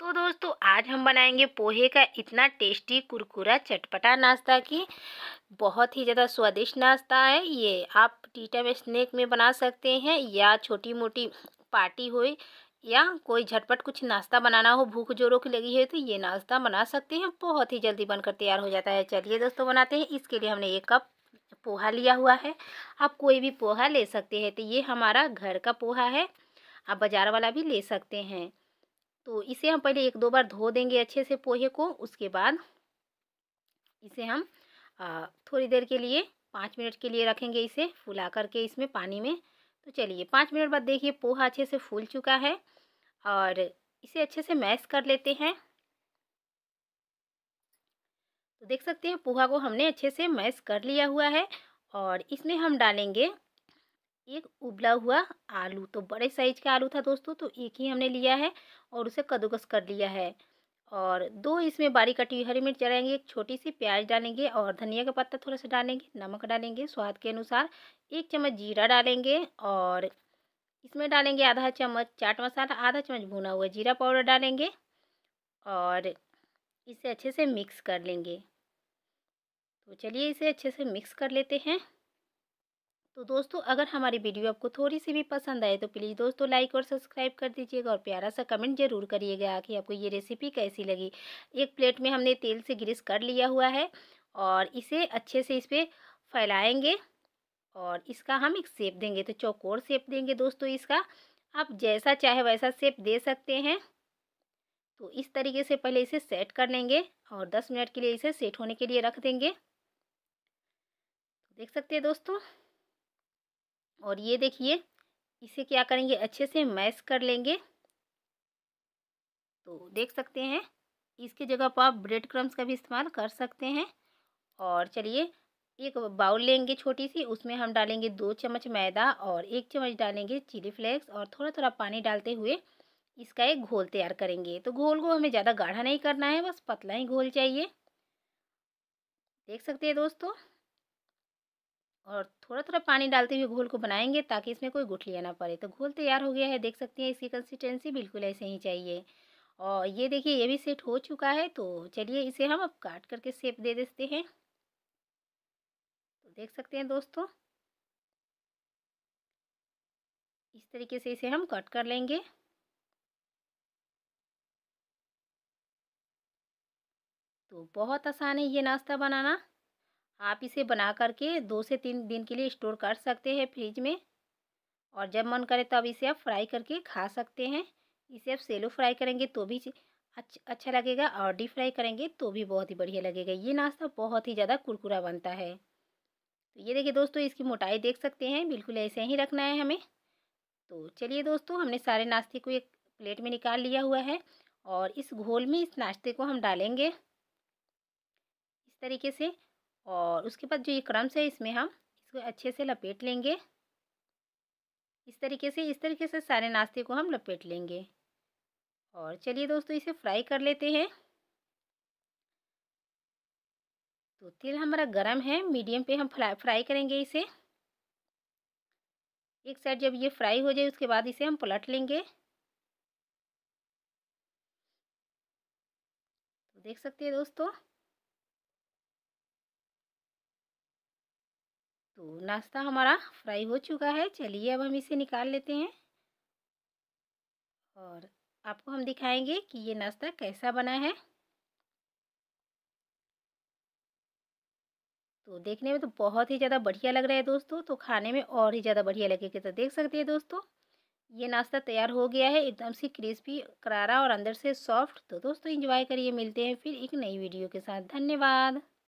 तो दोस्तों आज हम बनाएंगे पोहे का इतना टेस्टी कुरकुरा चटपटा नाश्ता कि बहुत ही ज़्यादा स्वादिष्ट नाश्ता है ये आप टीटा में स्नैक में बना सकते हैं या छोटी मोटी पार्टी हो या कोई झटपट कुछ नाश्ता बनाना हो भूख जोरों की लगी है तो ये नाश्ता बना सकते हैं बहुत ही जल्दी बनकर तैयार हो जाता है चलिए दोस्तों बनाते हैं इसके लिए हमने एक कप पोहा लिया हुआ है आप कोई भी पोहा ले सकते हैं तो ये हमारा घर का पोहा है आप बाज़ार वाला भी ले सकते हैं तो इसे हम पहले एक दो बार धो देंगे अच्छे से पोहे को उसके बाद इसे हम थोड़ी देर के लिए पाँच मिनट के लिए रखेंगे इसे फुला करके इसमें पानी में तो चलिए पाँच मिनट बाद देखिए पोहा अच्छे से फूल चुका है और इसे अच्छे से मैश कर लेते हैं तो देख सकते हैं पोहा को हमने अच्छे से मैश कर लिया हुआ है और इसमें हम डालेंगे एक उबला हुआ आलू तो बड़े साइज का आलू था दोस्तों तो एक ही हमने लिया है और उसे कद्दूकस कर लिया है और दो इसमें बारीक कटी हरी मिर्च डालेंगे एक छोटी सी प्याज डालेंगे और धनिया का पत्ता थोड़ा सा डालेंगे नमक डालेंगे स्वाद के अनुसार एक चम्मच जीरा डालेंगे और इसमें डालेंगे आधा चम्मच चाट मसाला आधा चम्मच भुना हुआ जीरा पाउडर डालेंगे और इसे अच्छे से मिक्स कर लेंगे तो चलिए इसे अच्छे से मिक्स कर लेते हैं तो दोस्तों अगर हमारी वीडियो आपको थोड़ी सी भी पसंद आए तो प्लीज़ दोस्तों लाइक और सब्सक्राइब कर दीजिएगा और प्यारा सा कमेंट जरूर करिएगा कि आपको ये रेसिपी कैसी लगी एक प्लेट में हमने तेल से ग्रीस कर लिया हुआ है और इसे अच्छे से इस पर फैलाएँगे और इसका हम एक सेप देंगे तो चौकोर सेप देंगे दोस्तों इसका आप जैसा चाहे वैसा सेप दे सकते हैं तो इस तरीके से पहले इसे सेट कर लेंगे और दस मिनट के लिए इसे सेट होने के लिए रख देंगे देख सकते हैं दोस्तों और ये देखिए इसे क्या करेंगे अच्छे से मैश कर लेंगे तो देख सकते हैं इसके जगह पर आप ब्रेड क्रम्स का भी इस्तेमाल कर सकते हैं और चलिए एक बाउल लेंगे छोटी सी उसमें हम डालेंगे दो चम्मच मैदा और एक चम्मच डालेंगे चिली फ्लेक्स और थोड़ा थोड़ा पानी डालते हुए इसका एक घोल तैयार करेंगे तो घोल को हमें ज़्यादा गाढ़ा नहीं करना है बस पतला ही घोल चाहिए देख सकते हैं दोस्तों और थोड़ा थोड़ा पानी डालते हुए घोल को बनाएंगे ताकि इसमें कोई गुठलियाँ ना पड़े तो घोल तैयार हो गया है देख सकते हैं इसकी कंसिस्टेंसी बिल्कुल ऐसे ही चाहिए और ये देखिए ये भी सेट हो चुका है तो चलिए इसे हम अब काट करके सेप दे देते हैं तो देख सकते हैं दोस्तों इस तरीके से इसे हम कट कर लेंगे तो बहुत आसान है ये नाश्ता बनाना आप इसे बना करके दो से तीन दिन के लिए स्टोर कर सकते हैं फ्रिज में और जब मन करे तब इसे आप फ्राई करके खा सकते हैं इसे आप सेलो फ्राई करेंगे तो भी अच्छा अच्छा लगेगा और डीप फ्राई करेंगे तो भी बहुत ही बढ़िया लगेगा ये नाश्ता बहुत ही ज़्यादा कुरकुरा बनता है तो ये देखिए दोस्तों इसकी मोटाई देख सकते हैं बिल्कुल ऐसे ही रखना है हमें तो चलिए दोस्तों हमने सारे नाश्ते को एक प्लेट में निकाल लिया हुआ है और इस घोल में इस नाश्ते को हम डालेंगे इस तरीके से और उसके बाद जो ये क्रम्स है इसमें हम इसको अच्छे से लपेट लेंगे इस तरीके से इस तरीके से सारे नाश्ते को हम लपेट लेंगे और चलिए दोस्तों इसे फ्राई कर लेते हैं तो तेल हमारा गरम है मीडियम पे हम फ्राई करेंगे इसे एक साइड जब ये फ्राई हो जाए उसके बाद इसे हम पलट लेंगे तो देख सकते हैं दोस्तों तो नाश्ता हमारा फ्राई हो चुका है चलिए अब हम इसे निकाल लेते हैं और आपको हम दिखाएंगे कि ये नाश्ता कैसा बना है तो देखने में तो बहुत ही ज़्यादा बढ़िया लग रहा है दोस्तों तो खाने में और ही ज़्यादा बढ़िया लगेगा तो देख सकते हैं दोस्तों ये नाश्ता तैयार हो गया है एकदम से क्रिस्पी करारा और अंदर से सॉफ्ट तो दोस्तों इंजॉय करिए मिलते हैं फिर एक नई वीडियो के साथ धन्यवाद